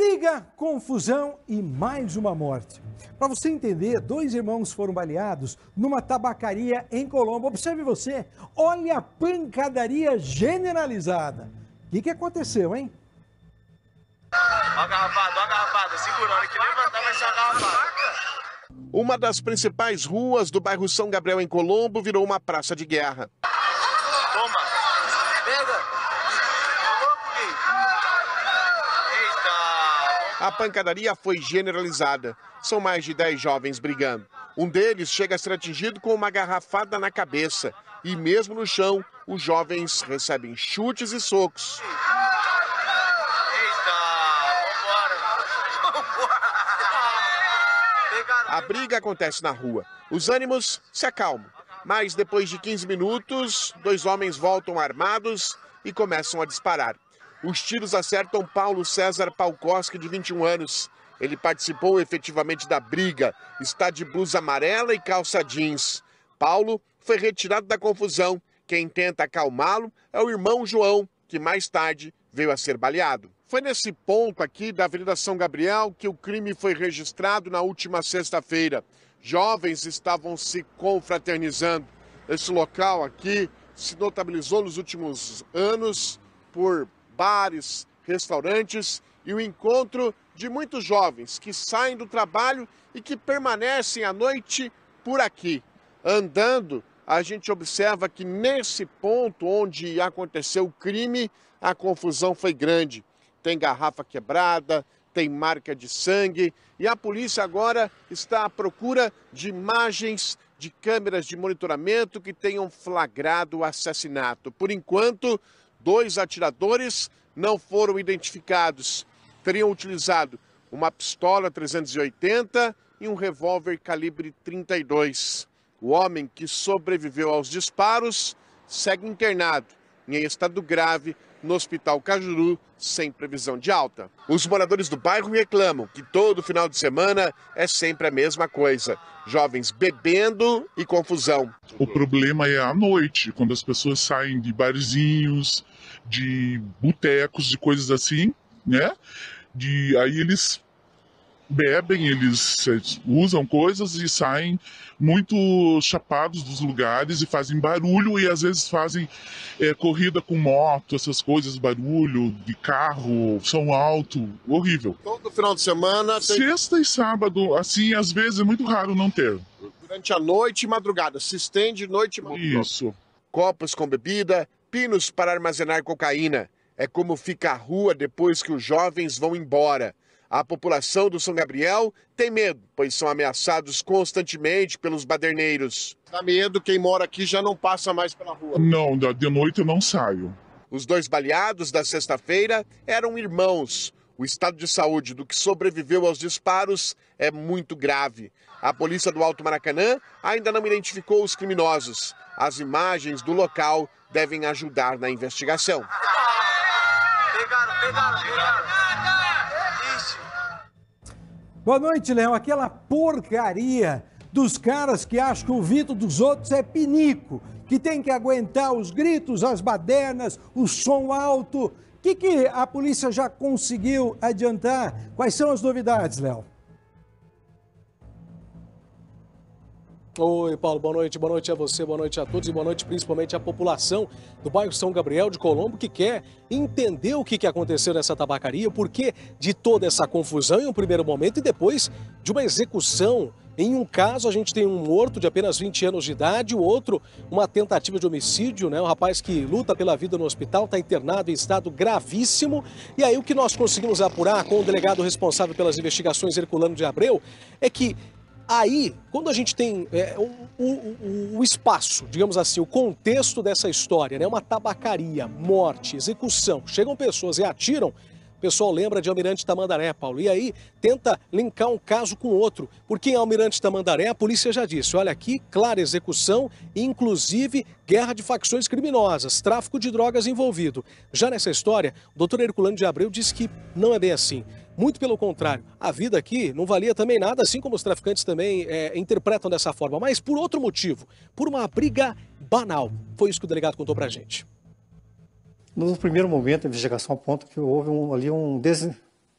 Briga, confusão e mais uma morte. Para você entender, dois irmãos foram baleados numa tabacaria em Colombo. Observe você, olha a pancadaria generalizada. O que, que aconteceu, hein? Ó garrafado, ó segura, olha que levantar vai ser uma Uma das principais ruas do bairro São Gabriel em Colombo virou uma praça de guerra. a pancadaria foi generalizada. São mais de 10 jovens brigando. Um deles chega a ser atingido com uma garrafada na cabeça. E mesmo no chão, os jovens recebem chutes e socos. A briga acontece na rua. Os ânimos se acalmam. Mas depois de 15 minutos, dois homens voltam armados e começam a disparar. Os tiros acertam Paulo César Paukowski, de 21 anos. Ele participou efetivamente da briga, está de blusa amarela e calça jeans. Paulo foi retirado da confusão. Quem tenta acalmá-lo é o irmão João, que mais tarde veio a ser baleado. Foi nesse ponto aqui da Avenida São Gabriel que o crime foi registrado na última sexta-feira. Jovens estavam se confraternizando. Esse local aqui se notabilizou nos últimos anos por bares, restaurantes e o encontro de muitos jovens que saem do trabalho e que permanecem à noite por aqui. Andando, a gente observa que nesse ponto onde aconteceu o crime, a confusão foi grande. Tem garrafa quebrada, tem marca de sangue e a polícia agora está à procura de imagens de câmeras de monitoramento que tenham flagrado o assassinato. Por enquanto, Dois atiradores não foram identificados. Teriam utilizado uma pistola 380 e um revólver calibre 32. O homem que sobreviveu aos disparos segue internado em estado grave no Hospital Cajuru, sem previsão de alta. Os moradores do bairro reclamam que todo final de semana é sempre a mesma coisa: jovens bebendo e confusão. O problema é à noite, quando as pessoas saem de barzinhos, de botecos, de coisas assim, né? De, aí eles bebem, eles usam coisas e saem muito chapados dos lugares e fazem barulho e às vezes fazem é, corrida com moto, essas coisas, barulho de carro, som alto, horrível. Todo final de semana tem... Sexta e sábado, assim, às vezes é muito raro não ter. Durante a noite e madrugada, se estende noite e madrugada. Isso. Copas com bebida, pinos para armazenar cocaína. É como fica a rua depois que os jovens vão embora. A população do São Gabriel tem medo, pois são ameaçados constantemente pelos baderneiros. Dá medo, quem mora aqui já não passa mais pela rua. Não, de noite eu não saio. Os dois baleados da sexta-feira eram irmãos. O estado de saúde do que sobreviveu aos disparos é muito grave. A polícia do Alto Maracanã ainda não identificou os criminosos. As imagens do local devem ajudar na investigação. Pegaram, pegaram, pegaram. Isso. Boa noite, Léo. Aquela porcaria dos caras que acham que o vito dos outros é pinico, que tem que aguentar os gritos, as badernas, o som alto. O que, que a polícia já conseguiu adiantar? Quais são as novidades, Léo? Oi, Paulo, boa noite. Boa noite a você, boa noite a todos e boa noite principalmente à população do bairro São Gabriel de Colombo que quer entender o que aconteceu nessa tabacaria, o porquê de toda essa confusão em um primeiro momento e depois de uma execução. Em um caso, a gente tem um morto de apenas 20 anos de idade, o outro, uma tentativa de homicídio, né? Um rapaz que luta pela vida no hospital, está internado em estado gravíssimo. E aí, o que nós conseguimos apurar com o delegado responsável pelas investigações, Herculano de Abreu, é que Aí, quando a gente tem é, o, o, o, espaço, digamos assim, o contexto dessa história, né? Uma tabacaria, morte, execução, chegam pessoas e atiram. O pessoal lembra de Almirante Tamandaré, Paulo. E aí tenta linkar um caso com outro. Porque em Almirante Tamandaré, a polícia já disse: olha aqui, clara execução, inclusive guerra de facções criminosas, tráfico de drogas envolvido. Já nessa história, o doutor Herculano de Abreu diz que não é bem assim. Muito pelo contrário, a vida aqui não valia também nada, assim como os traficantes também é, interpretam dessa forma, mas por outro motivo, por uma briga banal. Foi isso que o delegado contou pra gente. No primeiro momento, a investigação aponta que houve um, ali um des...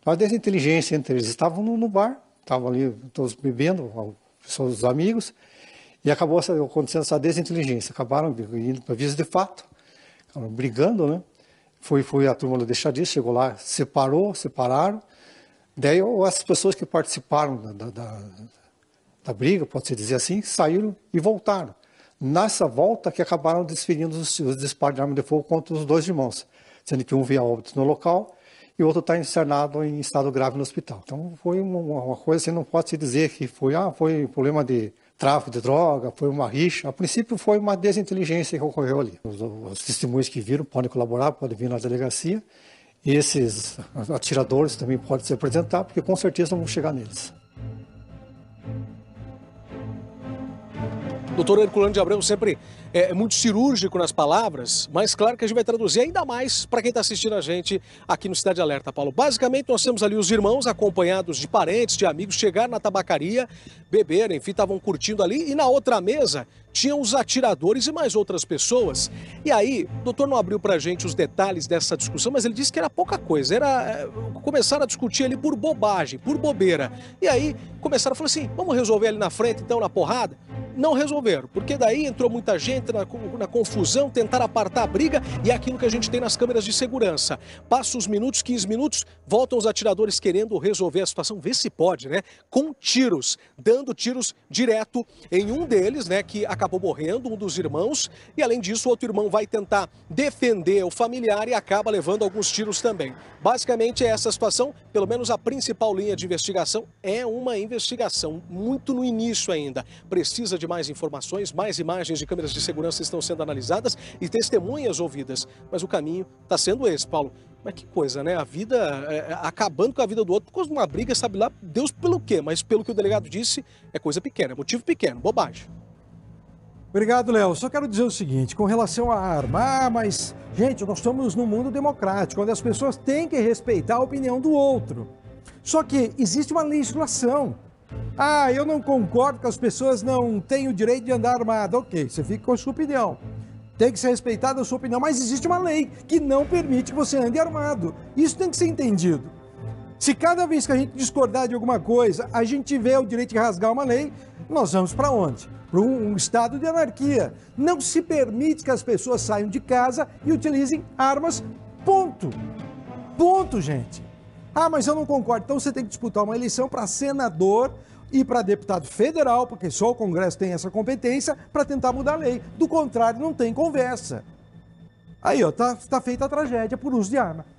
uma desinteligência entre eles. Estavam no, no bar, estavam ali todos bebendo, os amigos, e acabou essa, acontecendo essa desinteligência. Acabaram indo para vias de fato, brigando, né? Foi, foi a turma do deixadista, chegou lá, separou, separaram, Daí as pessoas que participaram da, da, da briga, pode-se dizer assim, saíram e voltaram. Nessa volta que acabaram desferindo os, os disparos de arma de fogo contra os dois irmãos, sendo que um veio a óbito no local e o outro está internado em estado grave no hospital. Então foi uma, uma coisa assim, não pode se dizer que foi, ah, foi problema de tráfico de droga, foi uma rixa. A princípio foi uma desinteligência que ocorreu ali. Os, os testemunhos que viram podem colaborar, podem vir na delegacia esses atiradores também podem se apresentar, porque com certeza não vão chegar neles. doutor Herculano de Abreu sempre é, é muito cirúrgico nas palavras, mas claro que a gente vai traduzir ainda mais para quem está assistindo a gente aqui no Cidade Alerta, Paulo. Basicamente, nós temos ali os irmãos acompanhados de parentes, de amigos, chegar na tabacaria, beberam, enfim, estavam curtindo ali, e na outra mesa tinham os atiradores e mais outras pessoas. E aí, o doutor não abriu para a gente os detalhes dessa discussão, mas ele disse que era pouca coisa, era é, começaram a discutir ali por bobagem, por bobeira. E aí, começaram a falar assim, vamos resolver ali na frente, então, na porrada? não resolveram, porque daí entrou muita gente na, na confusão, tentaram apartar a briga e é aquilo que a gente tem nas câmeras de segurança. Passa os minutos, 15 minutos, voltam os atiradores querendo resolver a situação, vê se pode, né? Com tiros, dando tiros direto em um deles, né, que acabou morrendo, um dos irmãos, e além disso, o outro irmão vai tentar defender o familiar e acaba levando alguns tiros também. Basicamente é essa situação, pelo menos a principal linha de investigação é uma investigação muito no início ainda. Precisa de mais informações, mais imagens de câmeras de segurança estão sendo analisadas e testemunhas ouvidas. Mas o caminho está sendo esse, Paulo. Mas que coisa, né? A vida é, é, acabando com a vida do outro por causa de uma briga, sabe lá Deus pelo quê? Mas pelo que o delegado disse, é coisa pequena, é motivo pequeno, bobagem. Obrigado, Léo. Só quero dizer o seguinte, com relação à arma, ah, mas, gente, nós estamos num mundo democrático, onde as pessoas têm que respeitar a opinião do outro. Só que existe uma legislação. Ah, eu não concordo que as pessoas não têm o direito de andar armada. Ok, você fica com a sua opinião. Tem que ser respeitada a sua opinião, mas existe uma lei que não permite que você ande armado. Isso tem que ser entendido. Se cada vez que a gente discordar de alguma coisa, a gente tiver o direito de rasgar uma lei, nós vamos para onde? Para um, um estado de anarquia. Não se permite que as pessoas saiam de casa e utilizem armas. Ponto. Ponto, gente. Ah, mas eu não concordo. Então você tem que disputar uma eleição para senador e para deputado federal, porque só o Congresso tem essa competência, para tentar mudar a lei. Do contrário, não tem conversa. Aí, ó, tá, tá feita a tragédia por uso de arma.